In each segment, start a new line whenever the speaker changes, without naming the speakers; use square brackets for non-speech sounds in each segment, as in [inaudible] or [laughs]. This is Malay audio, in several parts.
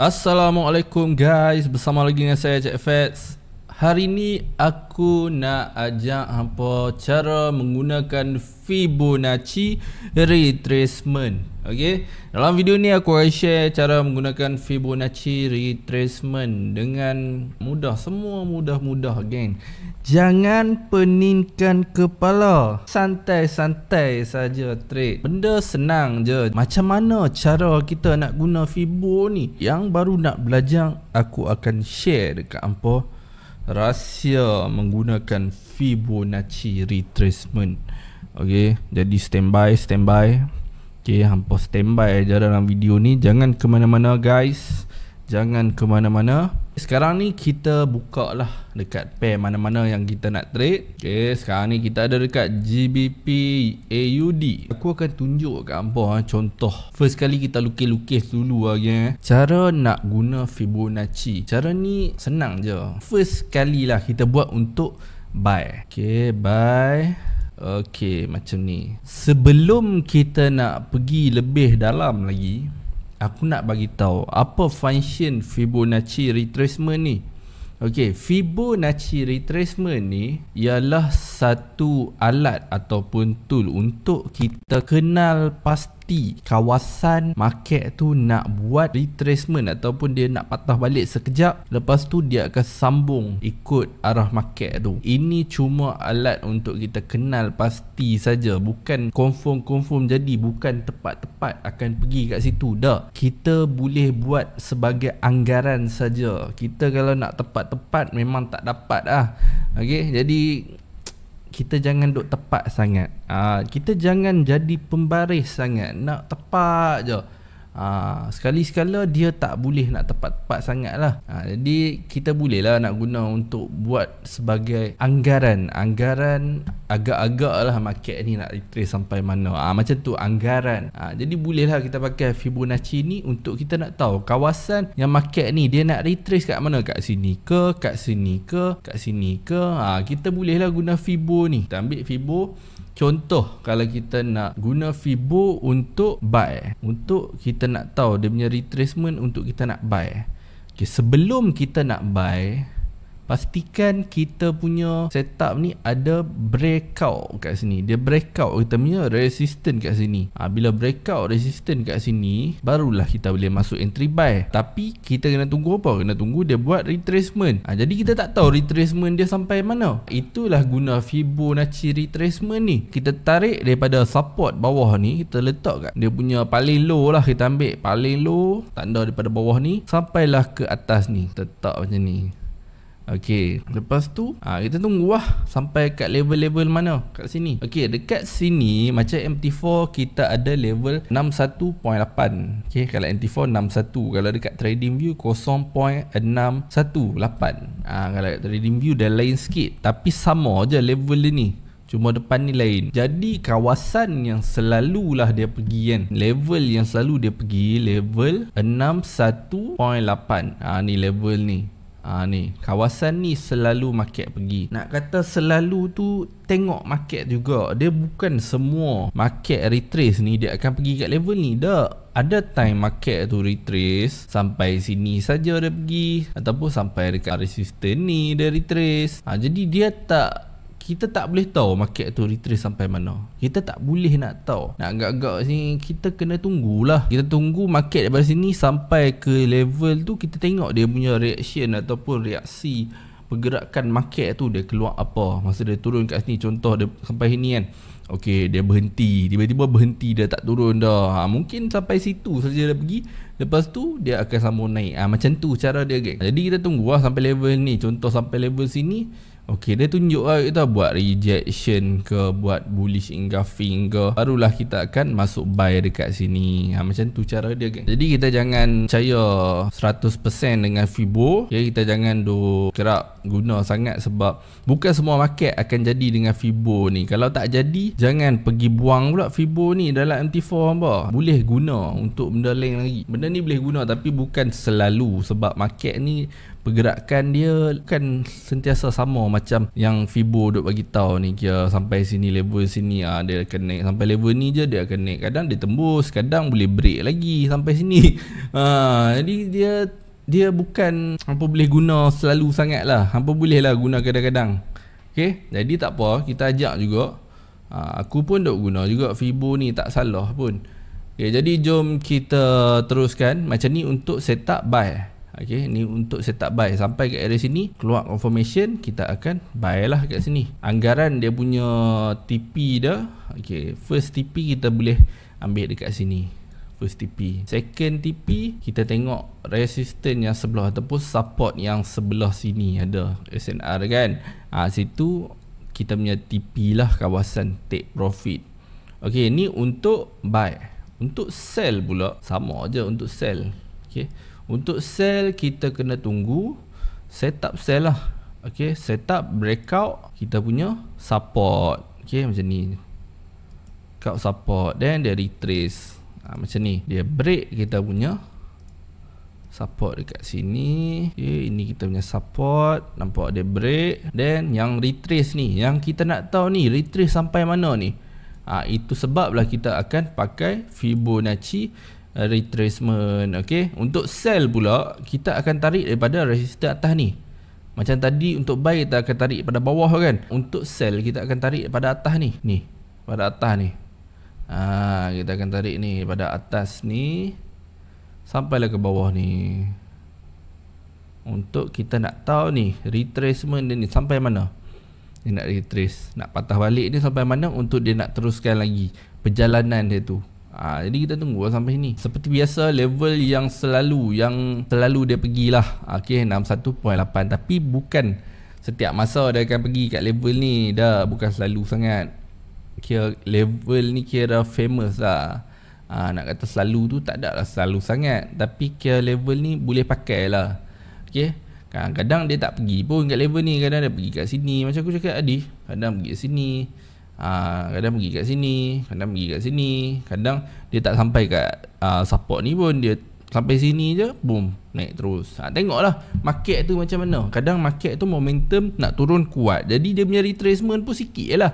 Assalamualaikum guys, bersama lagi dengan saya Cik Fats Hari ni aku nak ajak hampa cara menggunakan Fibonacci retracement. Okey. Dalam video ni aku akan share cara menggunakan Fibonacci retracement dengan mudah, semua mudah-mudah, geng. Jangan peningkan kepala. Santai-santai saja trade. Benda senang je. Macam mana cara kita nak guna Fibo ni? Yang baru nak belajar aku akan share dekat hampa rahsia menggunakan Fibonacci retracement. Okey, jadi standby, standby. Okey, hampa standby aja dalam video ni. Jangan ke mana-mana guys. Jangan ke mana-mana. Sekarang ni kita buka lah dekat pair mana-mana yang kita nak trade Okay, sekarang ni kita ada dekat GBP AUD Aku akan tunjuk kat hampa eh, contoh First kali kita lukis-lukis dulu lah eh. geng Cara nak guna Fibonacci Cara ni senang je First kali lah kita buat untuk buy Okay, buy Okay, macam ni Sebelum kita nak pergi lebih dalam lagi aku nak bagi tahu apa function Fibonacci retracement ni. Okey, Fibonacci retracement ni ialah satu alat ataupun tool untuk kita kenal pasti pasti kawasan market tu nak buat retracement ataupun dia nak patah balik sekejap lepas tu dia akan sambung ikut arah market tu ini cuma alat untuk kita kenal pasti saja bukan confirm-confirm jadi bukan tepat-tepat akan pergi kat situ dah kita boleh buat sebagai anggaran saja kita kalau nak tepat-tepat memang tak dapat lah okey jadi kita jangan duk tepat sangat. Uh, kita jangan jadi pembaris sangat. Nak tepat je ha, Sekali-sekala dia tak boleh nak tepat-tepat sangat lah ha, ah, Jadi kita boleh lah nak guna untuk buat sebagai anggaran Anggaran agak-agak lah market ni nak retrace sampai mana ha, Macam tu anggaran ha, Jadi boleh lah kita pakai Fibonacci ni untuk kita nak tahu Kawasan yang market ni dia nak retrace kat mana Kat sini ke, kat sini ke, kat sini ke ha, Kita boleh lah guna Fibo ni Kita ambil Fibo Contoh kalau kita nak guna Fibo untuk buy Untuk kita nak tahu dia punya retracement untuk kita nak buy okay, Sebelum kita nak buy pastikan kita punya setup ni ada breakout kat sini dia breakout kita punya resistant kat sini ha, bila breakout resistant kat sini barulah kita boleh masuk entry buy tapi kita kena tunggu apa kena tunggu dia buat retracement ha, jadi kita tak tahu retracement dia sampai mana itulah guna Fibonacci retracement ni kita tarik daripada support bawah ni kita letak kat dia punya paling low lah kita ambil paling low tanda daripada bawah ni sampailah ke atas ni tetap macam ni Okey, lepas tu ha, kita tunggu wah sampai kat level-level mana? Kat sini. Okey, dekat sini macam MT4 kita ada level 61.8. Okey, kalau MT4 61, kalau dekat Trading View 0.618. Ah ha, kalau dekat Trading View dah lain sikit tapi sama aja level dia ni. Cuma depan ni lain Jadi kawasan yang selalulah dia pergi kan Level yang selalu dia pergi Level 61.8 Ha ah, ni level ni Ha ni, kawasan ni selalu market pergi. Nak kata selalu tu tengok market juga. Dia bukan semua market retrace ni dia akan pergi kat level ni. Tak. Ada time market tu retrace sampai sini saja dia pergi ataupun sampai dekat resistance ni dia retrace. Ha jadi dia tak kita tak boleh tahu market tu retrace sampai mana kita tak boleh nak tahu nak agak-agak sini kita kena tunggulah kita tunggu market daripada sini sampai ke level tu kita tengok dia punya reaction ataupun reaksi pergerakan market tu dia keluar apa masa dia turun kat sini contoh dia sampai sini kan Okey dia berhenti tiba-tiba berhenti dia tak turun dah ha, mungkin sampai situ saja dia pergi lepas tu dia akan sambung naik ha, macam tu cara dia geng jadi kita tunggu lah sampai level ni contoh sampai level sini Okey, dia tunjuk lah kita buat rejection ke buat bullish engulfing ke barulah kita akan masuk buy dekat sini. Ha, macam tu cara dia kan. Jadi kita jangan percaya 100% dengan Fibo. Okay, ya, kita jangan duk kerap guna sangat sebab bukan semua market akan jadi dengan Fibo ni. Kalau tak jadi, jangan pergi buang pula Fibo ni dalam MT4 hamba. Boleh guna untuk benda lain lagi. Benda ni boleh guna tapi bukan selalu sebab market ni pergerakan dia kan sentiasa sama macam yang Fibo duk bagi tahu ni dia sampai sini level sini ah ha, dia akan naik sampai level ni je dia akan naik kadang dia tembus kadang boleh break lagi sampai sini ha, [laughs] jadi dia dia bukan hampa boleh guna selalu sangat lah hampa boleh lah guna kadang-kadang Okay, jadi tak apa kita ajak juga ha, aku pun duk guna juga Fibo ni tak salah pun Okay, jadi jom kita teruskan macam ni untuk setup buy Okay, ni untuk setup buy sampai kat area sini keluar confirmation kita akan buy lah kat sini anggaran dia punya TP dia okay, first TP kita boleh ambil dekat sini first TP second TP kita tengok resistance yang sebelah ataupun support yang sebelah sini ada SNR kan ha, situ kita punya TP lah kawasan take profit Okay, ni untuk buy untuk sell pula sama aja untuk sell Okay, untuk sell kita kena tunggu set up sell lah. Okey, up breakout kita punya support. Okey, macam ni. kau support then dia retrace. Ha, macam ni. Dia break kita punya support dekat sini. Okey, ini kita punya support. Nampak dia break. Then yang retrace ni, yang kita nak tahu ni retrace sampai mana ni. Ah ha, itu sebablah kita akan pakai Fibonacci Uh, retracement okay. untuk sell pula kita akan tarik daripada resistor atas ni macam tadi untuk buy kita akan tarik pada bawah kan untuk sell kita akan tarik pada atas ni ni pada atas ni ah kita akan tarik ni pada atas ni sampailah ke bawah ni untuk kita nak tahu ni retracement dia ni sampai mana dia nak retrace nak patah balik ni sampai mana untuk dia nak teruskan lagi perjalanan dia tu ha, Jadi kita tunggu lah sampai sini Seperti biasa level yang selalu Yang selalu dia pergi lah. Okay 61.8 Tapi bukan setiap masa dia akan pergi kat level ni Dah bukan selalu sangat Kira level ni kira famous lah ha, Nak kata selalu tu tak ada lah selalu sangat Tapi kira level ni boleh pakai lah Okay Kadang-kadang dia tak pergi pun kat level ni Kadang dia pergi kat sini Macam aku cakap tadi Kadang pergi kat sini Ha, kadang pergi kat sini, kadang pergi kat sini, kadang dia tak sampai kat uh, support ni pun dia sampai sini je, boom, naik terus. Ha, lah, market tu macam mana. Kadang market tu momentum nak turun kuat. Jadi dia punya retracement pun sikit je lah.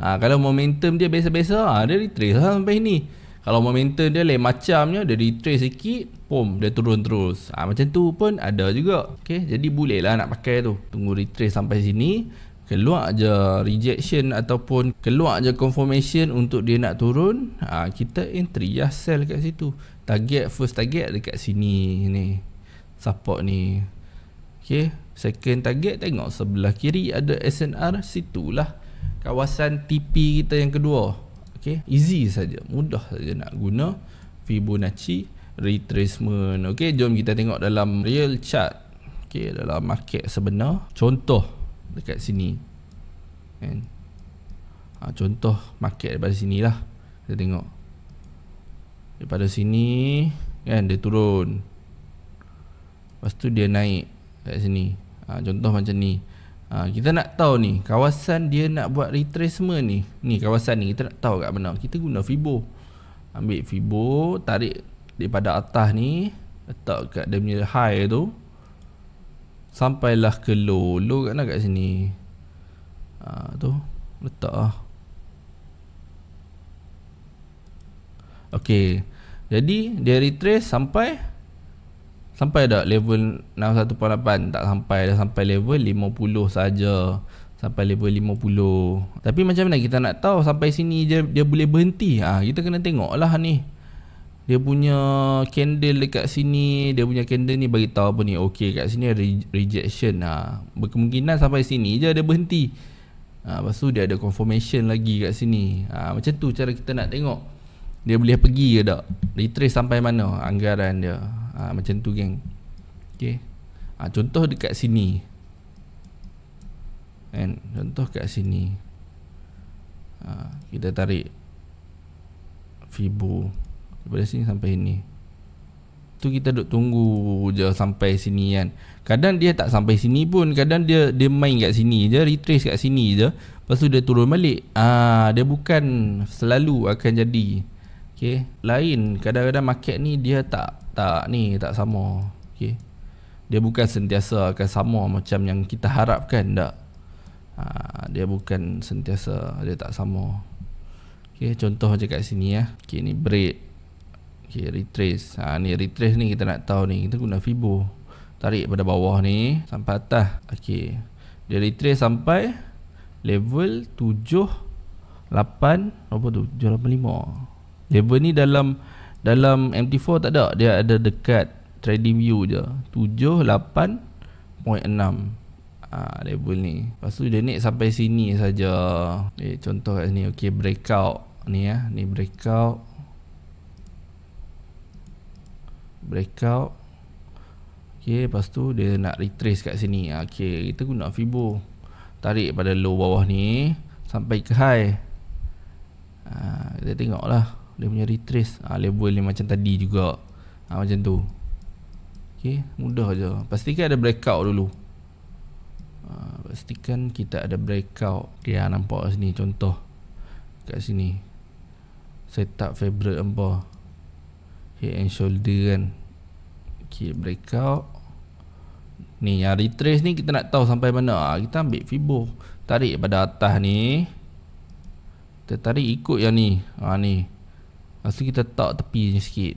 Ha, kalau momentum dia biasa-biasa, ha, dia retrace lah sampai ni. Kalau momentum dia lain macamnya, dia retrace sikit, boom, dia turun terus. Ha, macam tu pun ada juga. Okay, jadi boleh lah nak pakai tu. Tunggu retrace sampai sini keluar je rejection ataupun keluar je confirmation untuk dia nak turun ha, kita entry ya sell kat situ target first target dekat sini ni support ni okey second target tengok sebelah kiri ada SNR situlah kawasan TP kita yang kedua okey easy saja mudah saja nak guna Fibonacci retracement okey jom kita tengok dalam real chart okey dalam market sebenar contoh dekat sini kan ha, contoh market daripada sini lah kita tengok daripada sini kan dia turun lepas tu dia naik kat sini ha, contoh macam ni ha, kita nak tahu ni kawasan dia nak buat retracement ni ni kawasan ni kita nak tahu kat mana kita guna fibo ambil fibo tarik daripada atas ni letak kat dia punya high tu Sampailah ke low Low kat mana kat sini ha, Tu Letak lah Okay Jadi dia retrace sampai Sampai tak level 618 Tak sampai dah sampai level 50 saja Sampai level 50 Tapi macam mana kita nak tahu sampai sini dia dia boleh berhenti ha, Kita kena tengok lah ni dia punya candle dekat sini dia punya candle ni bagi tahu apa ni okey kat sini ada rejection ha berkemungkinan sampai sini je dia berhenti ha lepas tu dia ada confirmation lagi kat sini ha macam tu cara kita nak tengok dia boleh pergi ke tak retrace sampai mana anggaran dia ha macam tu geng okey ha contoh dekat sini kan contoh kat sini ha kita tarik fibo Daripada sini sampai sini Tu kita duk tunggu je sampai sini kan Kadang dia tak sampai sini pun Kadang dia dia main kat sini je Retrace kat sini je Lepas tu dia turun balik Ah Dia bukan selalu akan jadi Okay Lain kadang-kadang market ni dia tak Tak ni tak sama Okay Dia bukan sentiasa akan sama macam yang kita harapkan tak Ah Dia bukan sentiasa dia tak sama Okay contoh je kat sini ya Okay ni break Okay, retrace ha, Ni retrace ni kita nak tahu ni Kita guna fibo Tarik pada bawah ni Sampai atas Okay Dia retrace sampai Level 7 Apa tu? 785 Level ni dalam Dalam MT4 tak ada Dia ada dekat Trading view je 7 ha, Level ni Lepas tu dia naik sampai sini saja. Eh, contoh kat sini Okay breakout Ni ya Ni breakout breakout Okay lepas tu dia nak retrace kat sini ah, Okay kita guna Fibo Tarik pada low bawah ni Sampai ke high ha, Kita tengok lah Dia punya retrace ha, ah, Level ni macam tadi juga ha, Macam tu Okay mudah je Pastikan ada breakout dulu ha, Pastikan kita ada breakout Okay ha, nampak sini contoh Kat sini Setup favorite empah Head and shoulder kan Okay breakout Ni yang retrace ni kita nak tahu sampai mana ah, Kita ambil fibo Tarik pada atas ni Kita tarik ikut yang ni Ha ni Lepas tu kita tak tepi ni sikit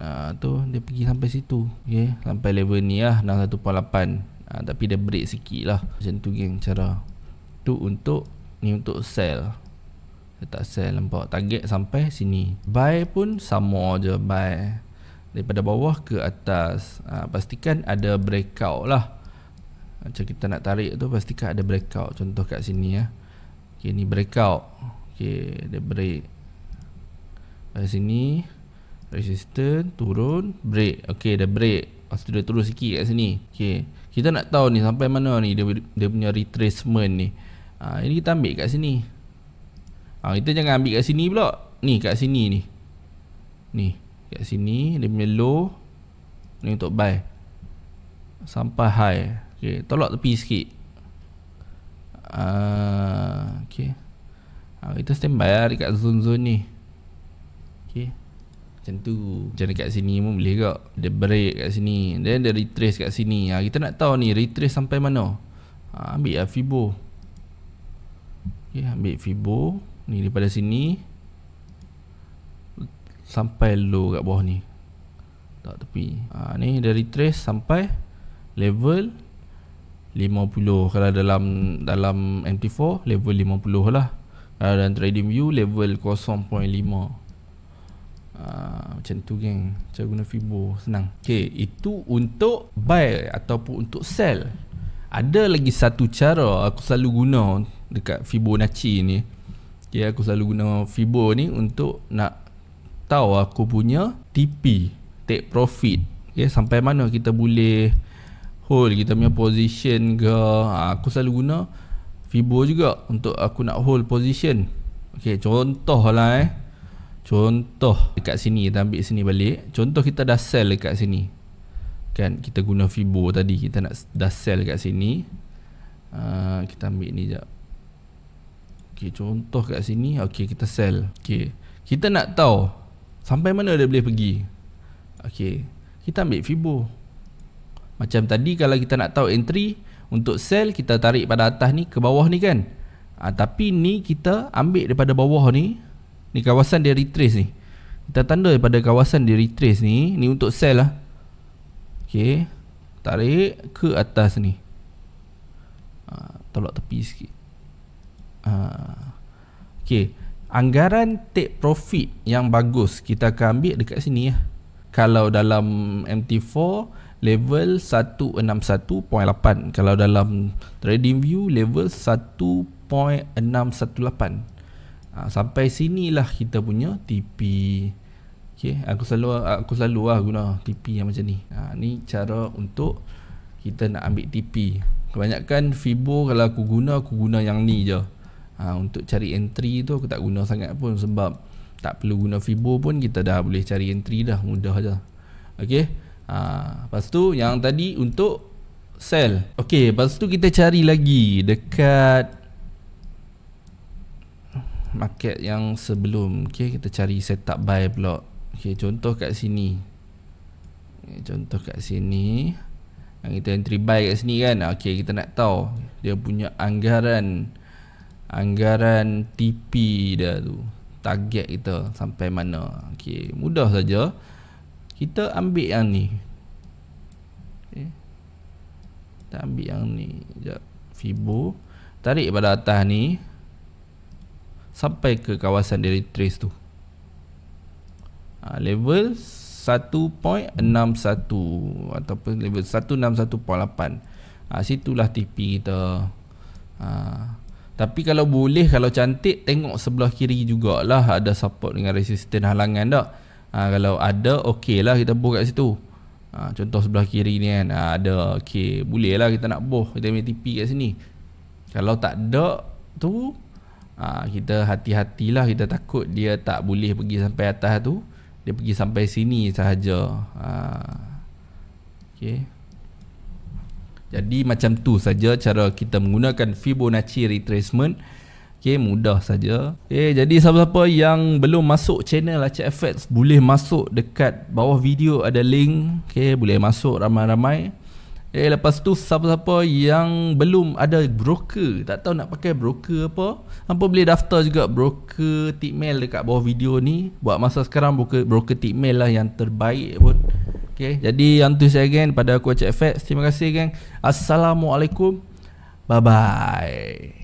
Ha tu dia pergi sampai situ Okay sampai level ni lah 61.8 ha, Tapi dia break sikit lah Macam tu geng cara Tu untuk Ni untuk sell tak sell nampak target sampai sini buy pun sama je buy daripada bawah ke atas ha, pastikan ada breakout lah macam kita nak tarik tu pastikan ada breakout contoh kat sini ya ok ni breakout Okay, dia break dari sini resisten turun break Okay, dia break lepas tu dia turun sikit kat sini Okay, kita nak tahu ni sampai mana ni dia, dia punya retracement ni ha, ini kita ambil kat sini Ha, kita jangan ambil kat sini pula. Ni kat sini ni. Ni kat sini dia punya low. Ni untuk buy. Sampai high. Okey, tolak tepi sikit. Ah, ha, uh, okey. Ha, kita standby lah dekat zone-zone ni. Okey. Macam tu. Macam dekat sini pun boleh juga. Dia break kat sini. Then dia retrace kat sini. Ha, kita nak tahu ni retrace sampai mana. Ha, ambil lah Fibo. okey, ambil Fibo. Ni daripada sini Sampai low kat bawah ni Tak tepi ha, Ni dari trace sampai Level 50 Kalau dalam dalam MT4 Level 50 lah Kalau dalam trading view Level 0.5 Uh, ha, macam tu geng Cara guna Fibo Senang Okay Itu untuk Buy Ataupun untuk sell Ada lagi satu cara Aku selalu guna Dekat Fibonacci ni Okay, aku selalu guna Fibo ni untuk nak tahu aku punya TP, take profit. Okay, ya, sampai mana kita boleh hold kita punya position ke. Ha, aku selalu guna Fibo juga untuk aku nak hold position. Okay, contoh lah eh. Contoh dekat sini, kita ambil sini balik. Contoh kita dah sell dekat sini. Kan, kita guna Fibo tadi. Kita nak dah sell dekat sini. Uh, kita ambil ni sekejap. Okey, contoh kat sini, okey kita sell. Okey. Kita nak tahu sampai mana dia boleh pergi. Okey. Kita ambil fibo. Macam tadi kalau kita nak tahu entry untuk sell kita tarik pada atas ni ke bawah ni kan. Ha, tapi ni kita ambil daripada bawah ni. Ni kawasan dia retrace ni. Kita tanda daripada kawasan dia retrace ni, ni untuk sell lah. Okey. Tarik ke atas ni. Ha, tolak tepi sikit. Ah. Okay Anggaran take profit yang bagus Kita akan ambil dekat sini ya. Kalau dalam MT4 Level 161.8 Kalau dalam Trading View Level 1.618 ah, Sampai sinilah kita punya TP Okay, aku selalu aku selalu lah guna TP yang macam ni. Ha, ni cara untuk kita nak ambil TP. Kebanyakan Fibo kalau aku guna, aku guna yang ni je ha, Untuk cari entry tu aku tak guna sangat pun Sebab tak perlu guna Fibo pun Kita dah boleh cari entry dah mudah je Okay ha, Lepas tu yang tadi untuk sell Okey, lepas tu kita cari lagi Dekat Market yang sebelum Okey, kita cari setup buy pula Okey, contoh kat sini Contoh kat sini Yang kita entry buy kat sini kan Okay kita nak tahu Dia punya anggaran anggaran TP dia tu target kita sampai mana okey mudah saja kita ambil yang ni okey kita ambil yang ni jap fibo tarik pada atas ni sampai ke kawasan dari trace tu ha, level 1.61 ataupun level 161.8 ha, situlah TP kita ha, tapi kalau boleh Kalau cantik Tengok sebelah kiri jugalah Ada support dengan resisten halangan tak ha, Kalau ada Okey lah kita buh kat situ ha, Contoh sebelah kiri ni kan ha, Ada Okey boleh lah kita nak buh Kita punya TP kat sini Kalau tak ada Tu ha, Kita hati-hatilah Kita takut dia tak boleh pergi sampai atas tu Dia pergi sampai sini sahaja ha, Okey jadi macam tu saja cara kita menggunakan Fibonacci retracement. Okey, mudah saja. Okey, jadi siapa-siapa yang belum masuk channel Acik FX boleh masuk dekat bawah video ada link. Okey, boleh masuk ramai-ramai. Eh lepas tu siapa-siapa yang belum ada broker Tak tahu nak pakai broker apa Apa boleh daftar juga broker tipmail dekat bawah video ni Buat masa sekarang broker, broker tipmail lah yang terbaik pun Okay. Jadi yang tu saya geng Daripada aku Cik Fats Terima kasih geng Assalamualaikum Bye-bye